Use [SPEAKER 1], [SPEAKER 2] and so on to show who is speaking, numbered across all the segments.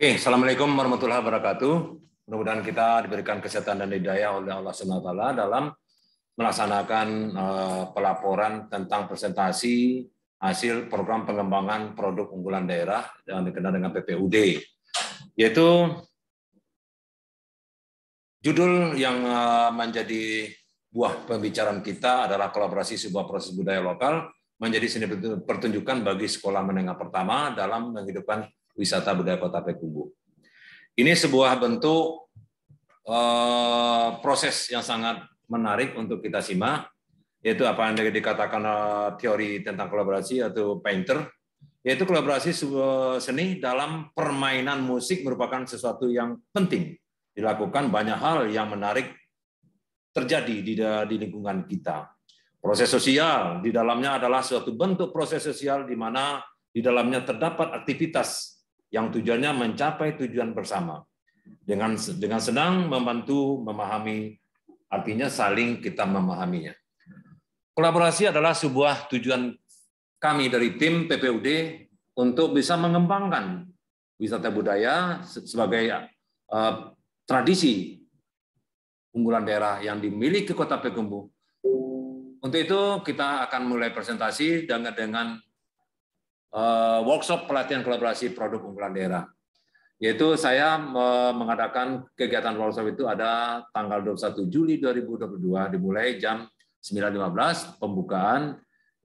[SPEAKER 1] Oke, okay, Assalamualaikum warahmatullahi wabarakatuh. Mudah-mudahan kita diberikan kesehatan dan hidayah oleh Allah SWT dalam melaksanakan eh, pelaporan tentang presentasi hasil program pengembangan produk unggulan daerah yang dikenal dengan PPUD, yaitu judul yang eh, menjadi buah pembicaraan kita adalah kolaborasi sebuah proses budaya lokal menjadi seni pertunjukan bagi sekolah menengah pertama dalam menghidupkan wisata budaya Kota Payakumbuh. Ini sebuah bentuk eh, proses yang sangat menarik untuk kita simak, yaitu apa yang dikatakan eh, teori tentang kolaborasi atau painter, yaitu kolaborasi seni dalam permainan musik merupakan sesuatu yang penting dilakukan banyak hal yang menarik terjadi di lingkungan kita. Proses sosial di dalamnya adalah suatu bentuk proses sosial di mana di dalamnya terdapat aktivitas yang tujuannya mencapai tujuan bersama. Dengan dengan senang membantu memahami artinya saling kita memahaminya. Kolaborasi adalah sebuah tujuan kami dari tim PPUD untuk bisa mengembangkan wisata budaya sebagai uh, tradisi unggulan daerah yang dimiliki Kota Pekumbu. Untuk itu kita akan mulai presentasi dengan dengan Eh, workshop pelatihan kolaborasi produk unggulan daerah. Yaitu saya mengadakan kegiatan workshop itu ada tanggal 21 Juli 2022 dimulai jam 9.15 pembukaan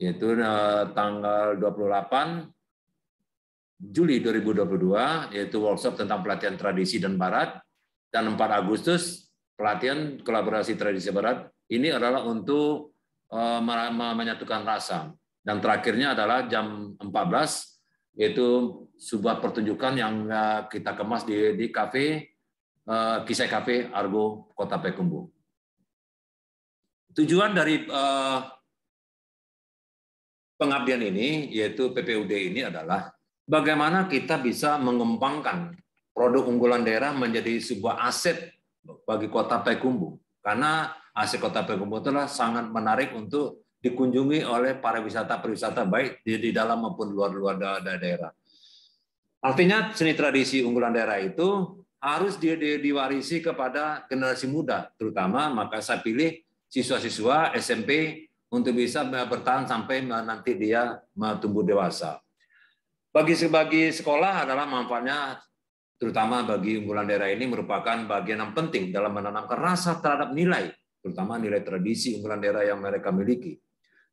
[SPEAKER 1] yaitu eh, tanggal 28 Juli 2022 yaitu workshop tentang pelatihan tradisi dan barat dan 4 Agustus pelatihan kolaborasi tradisi barat ini adalah untuk eh, menyatukan rasa dan terakhirnya adalah jam 14 yaitu sebuah pertunjukan yang eh, kita kemas di di kafe eh, Kisai Kafe, Argo Kota Pekumbu. Tujuan dari eh, pengabdian ini yaitu PPUD ini adalah bagaimana kita bisa mengembangkan produk unggulan daerah menjadi sebuah aset bagi Kota Pekumbu Karena aset Kota Pekumbu itulah sangat menarik untuk dikunjungi oleh para wisata wisata baik di, di dalam maupun luar-luar daerah. Artinya seni tradisi unggulan daerah itu harus di, di, diwarisi kepada generasi muda terutama maka saya pilih siswa-siswa SMP untuk bisa bertahan sampai nanti dia tumbuh dewasa. Bagi sebagi sekolah adalah manfaatnya terutama bagi unggulan daerah ini merupakan bagian yang penting dalam menanamkan rasa terhadap nilai, terutama nilai tradisi unggulan daerah yang mereka miliki.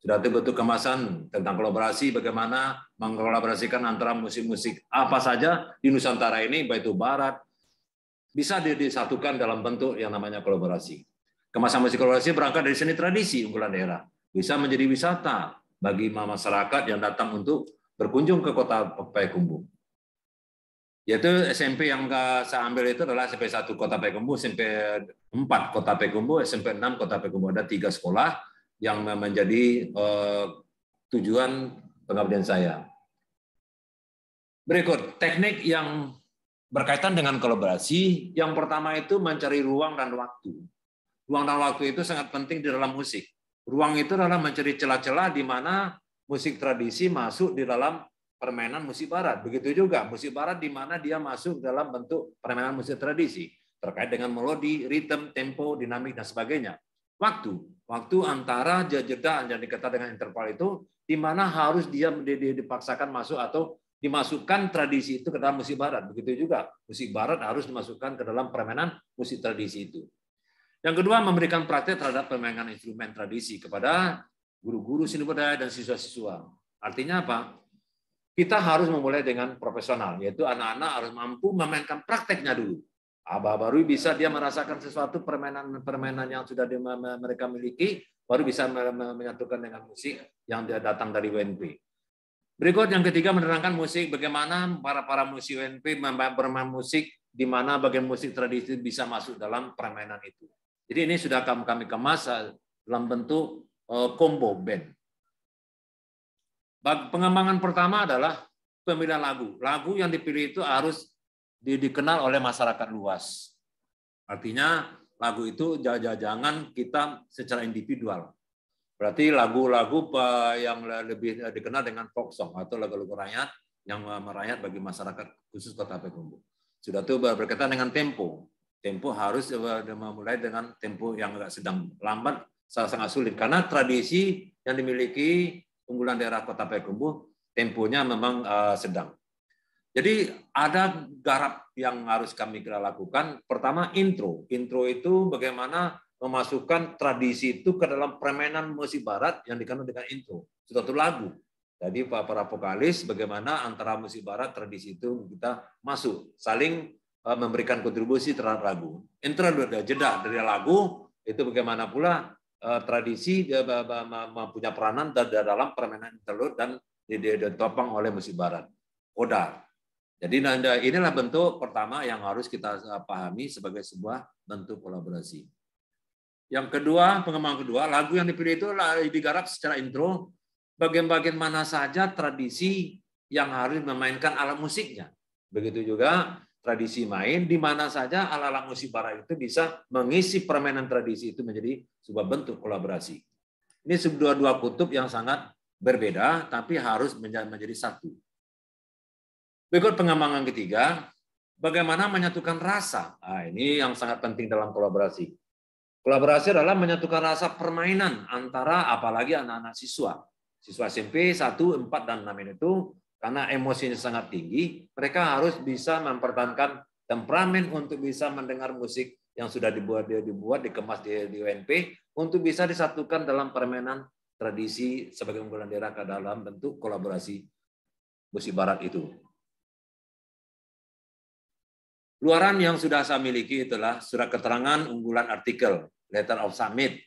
[SPEAKER 1] Sudah terbentuk kemasan tentang kolaborasi, bagaimana mengkolaborasikan antara musik-musik apa saja di Nusantara ini, baik itu Barat, bisa disatukan dalam bentuk yang namanya kolaborasi. Kemasan musik kolaborasi berangkat dari seni tradisi unggulan daerah. Bisa menjadi wisata bagi masyarakat yang datang untuk berkunjung ke kota Payakumbuh yaitu SMP yang saya ambil itu adalah SMP 1 Kota Pekumbu, SMP 4 Kota Pekumbu, SMP 6 Kota Pekumbu. Ada tiga sekolah yang menjadi eh, tujuan pengabdian saya. Berikut teknik yang berkaitan dengan kolaborasi. Yang pertama itu mencari ruang dan waktu. Ruang dan waktu itu sangat penting di dalam musik. Ruang itu adalah mencari celah-celah di mana musik tradisi masuk di dalam permainan musik barat. Begitu juga musik barat di mana dia masuk dalam bentuk permainan musik tradisi terkait dengan melodi, ritme, tempo, dinamik dan sebagainya waktu. Waktu antara jeda yang dikata dengan interval itu, di mana harus dia dipaksakan masuk atau dimasukkan tradisi itu ke dalam musik barat. Begitu juga, musik barat harus dimasukkan ke dalam permainan musik tradisi itu. Yang kedua, memberikan praktek terhadap permainan instrumen tradisi kepada guru-guru seni budaya dan siswa-siswa. Artinya apa? Kita harus memulai dengan profesional, yaitu anak-anak harus mampu memainkan prakteknya dulu baru bisa dia merasakan sesuatu permainan-permainan yang sudah mereka miliki, baru bisa menyatukan dengan musik yang dia datang dari WNP. Berikut yang ketiga menerangkan musik, bagaimana para para musik WNP bermain musik, di mana bagian musik tradisi bisa masuk dalam permainan itu. Jadi ini sudah kami, kami kemas eh, dalam bentuk eh, combo band. Pengembangan pertama adalah pemilihan lagu. Lagu yang dipilih itu harus dikenal oleh masyarakat luas. Artinya lagu itu jangan kita secara individual. Berarti lagu-lagu yang lebih eh, dikenal dengan folk song atau lagu-lagu rakyat yang merayat bagi masyarakat khusus Kota Payakumbuh. Sudah itu berkaitan dengan tempo. Tempo harus eh, memulai dengan tempo yang agak sedang lambat, sangat sulit. Karena tradisi yang dimiliki unggulan daerah Kota Payakumbuh, temponya memang eh, sedang. Jadi ada garap yang harus kami lakukan. Pertama intro. Intro itu bagaimana memasukkan tradisi itu ke dalam permainan musik barat yang dikenal dengan intro. Suatu lagu. Jadi para vokalis bagaimana antara musik barat tradisi itu kita masuk saling eh, memberikan kontribusi terhadap lagu. Intro ada jeda dari lagu itu bagaimana pula eh, tradisi punya peranan dalam permainan telur dan ditopang oleh musik barat. Oda. Jadi nanda inilah bentuk pertama yang harus kita eh, pahami sebagai sebuah bentuk kolaborasi. Yang kedua, pengembangan kedua, lagu yang dipilih itu digarap secara intro bagian-bagian mana saja tradisi yang harus memainkan alat musiknya. Begitu juga tradisi main di mana saja alat-alat musik barat itu bisa mengisi permainan tradisi itu menjadi sebuah bentuk kolaborasi. Ini sebuah dua kutub yang sangat berbeda tapi harus menjadi satu. Berikut pengembangan ketiga, bagaimana menyatukan rasa. Nah, ini yang sangat penting dalam kolaborasi. Kolaborasi adalah menyatukan rasa permainan antara apalagi anak-anak siswa. Siswa SMP 1, 4, dan 6 itu karena emosinya sangat tinggi, mereka harus bisa mempertahankan temperamen untuk bisa mendengar musik yang sudah dibuat dia dibuat dikemas di, di UNP untuk bisa disatukan dalam permainan tradisi sebagai unggulan daerah ke dalam bentuk kolaborasi musik barat itu. Luaran yang sudah saya miliki itulah surat keterangan unggulan artikel, letter of summit,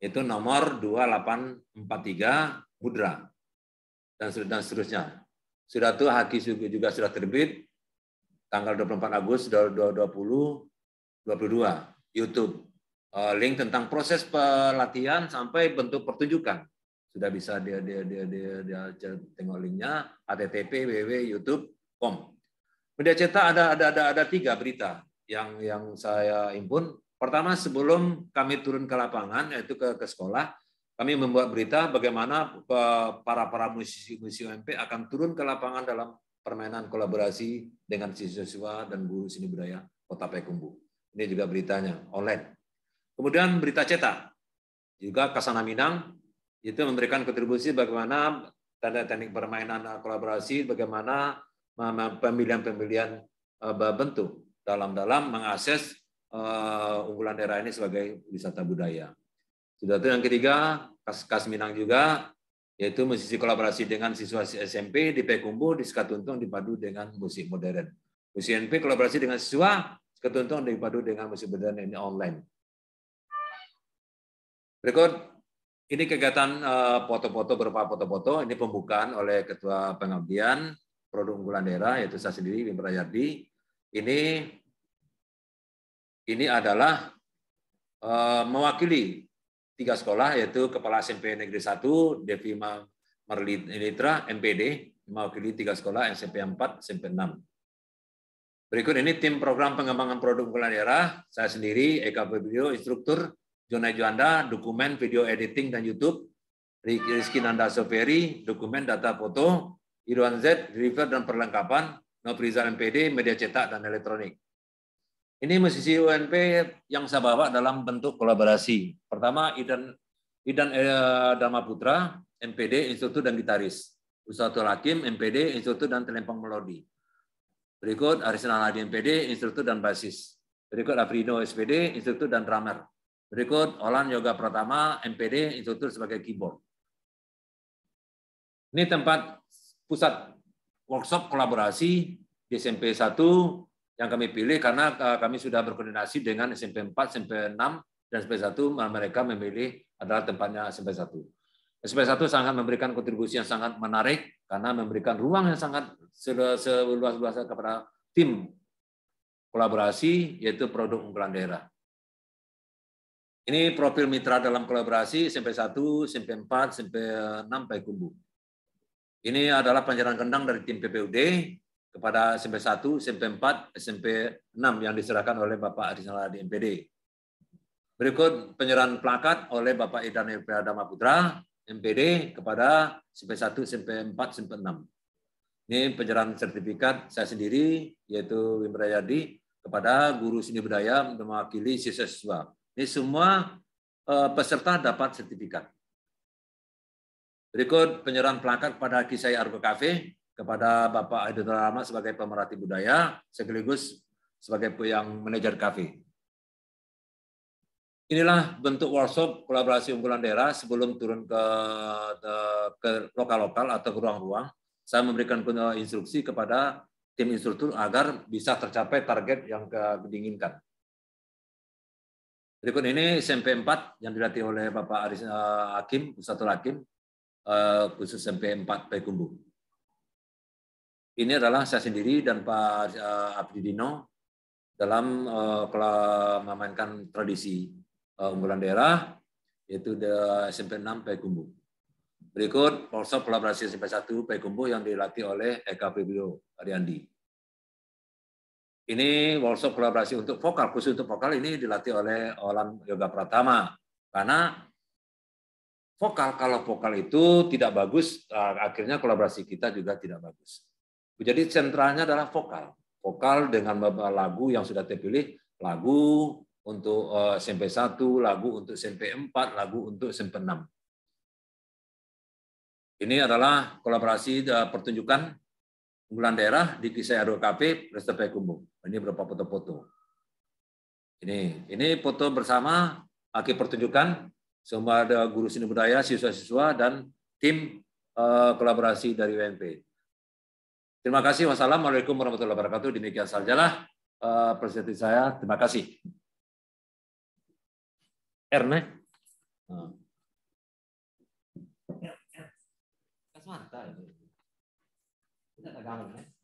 [SPEAKER 1] itu nomor 2843 Budra dan dan seterusnya. Sudah itu Haki juga sudah terbit tanggal 24 Agustus 2020 22 YouTube eh, link tentang proses pelatihan sampai bentuk pertunjukan sudah bisa dia dia dia dia, dia, dia tengok linknya http www.youtube.com Media cetak ada ada ada ada tiga berita yang yang saya impun Pertama sebelum kami turun ke lapangan yaitu ke ke sekolah, kami membuat berita bagaimana para para musisi-musisi UMP akan turun ke lapangan dalam permainan kolaborasi dengan siswa-siswa dan guru seni budaya Kota Payakumbu. Ini juga beritanya online. Kemudian berita cetak juga Kasana Minang itu memberikan kontribusi bagaimana tanda teknik permainan kolaborasi, bagaimana pemilihan-pemilihan eh, bentuk dalam dalam mengakses eh, unggulan daerah ini sebagai wisata budaya. Sudah itu yang ketiga, Kas Minang juga yaitu musisi kolaborasi dengan siswa SMP di Pekumbu di Sekatuntung dipadu dengan musik modern. Musik SMP kolaborasi dengan siswa Sekatuntung dipadu dengan musik modern ini online. Berikut ini kegiatan eh, foto-foto berupa foto-foto ini pembukaan oleh Ketua Pengabdian produk unggulan daerah yaitu saya sendiri Wim Rayadi. Ini ini adalah uh, mewakili tiga sekolah yaitu Kepala SMP Negeri 1 Devi Merlitra MPD mewakili tiga sekolah SMP 4 SMP 6. Berikut ini tim program pengembangan produk unggulan daerah. Saya sendiri, Eka Video, instruktur, Jonai Juanda, dokumen, video editing, dan YouTube. Rizky Nanda Soferi, dokumen, data, foto. Irwan Z, driver dan perlengkapan, Nobrizal MPD, media cetak, dan elektronik. Ini musisi UNP yang saya bawa dalam bentuk kolaborasi. Pertama, Idan, Idan eh, Dharma Putra, MPD, Institut dan Gitaris. Ustadz Hakim, MPD, Institut dan Telempang Melodi. Berikut Arisna Nadi MPD, Institut dan Basis. Berikut Afrino SPD, Institut dan Drummer. Berikut Olan Yoga Pratama, MPD, Institut sebagai keyboard. Ini tempat pusat workshop kolaborasi di SMP 1 yang kami pilih karena eh, kami sudah berkoordinasi dengan SMP 4, SMP 6, dan SMP 1 mereka memilih adalah tempatnya SMP 1. SMP 1 sangat memberikan kontribusi yang sangat menarik karena memberikan ruang yang sangat seluas-luasnya kepada tim kolaborasi yaitu produk unggulan daerah. Ini profil mitra dalam kolaborasi SMP 1, SMP 4, SMP 6 Kumbu. Ini adalah pelajaran kendang dari tim PPUD kepada SMP 1, SMP 4, SMP 6 yang diserahkan oleh Bapak Arisnala di MPD. Berikut penyerahan plakat oleh Bapak Idan Pradama Putra, MPD, kepada SMP 1, SMP 4, SMP 6. Ini penyerahan sertifikat saya sendiri, yaitu Wimra Yadi, kepada guru seni budaya mewakili siswa-siswa. Ini semua eh, peserta dapat sertifikat. Berikut penyerahan plakat pada Kisai Argo Cafe kepada Bapak Aidil Rama sebagai pemerhati budaya sekaligus sebagai yang manajer kafe. Inilah bentuk workshop kolaborasi unggulan daerah sebelum turun ke ke lokal-lokal atau ke ruang-ruang. Saya memberikan instruksi kepada tim instruktur agar bisa tercapai target yang diinginkan. Berikut ini SMP 4 yang dilatih oleh Bapak Aris eh, Hakim, Ustadz Hakim, Eh, khusus SMP 4 Payakumbu. Ini adalah saya sendiri dan Pak eh, Abdi Dino dalam eh, memainkan tradisi unggulan daerah yaitu the SMP 6 Payakumbu. Berikut workshop kolaborasi SMP 1 Payakumbu yang dilatih oleh Eka Pibio Ariandi. Ini workshop kolaborasi untuk vokal, khusus untuk vokal ini dilatih oleh Olan Yoga Pratama. Karena vokal. Kalau vokal itu tidak bagus, eh, akhirnya kolaborasi kita juga tidak bagus. Jadi sentralnya adalah vokal. Vokal dengan lagu yang sudah terpilih, lagu untuk eh, SMP 1, lagu untuk SMP 4, lagu untuk SMP 6. Ini adalah kolaborasi eh, pertunjukan unggulan daerah di Kisah Aduh Cafe Kumbung. Ini beberapa foto-foto. Ini ini foto bersama akhir pertunjukan semua ada guru seni budaya, siswa-siswa, dan tim uh, kolaborasi dari UMP. Terima kasih. Wassalamualaikum warahmatullahi wabarakatuh. Demikian sajalah uh, eh, presentasi saya. Terima kasih. Erne. Kasmanta. Kita agama, ya. ya.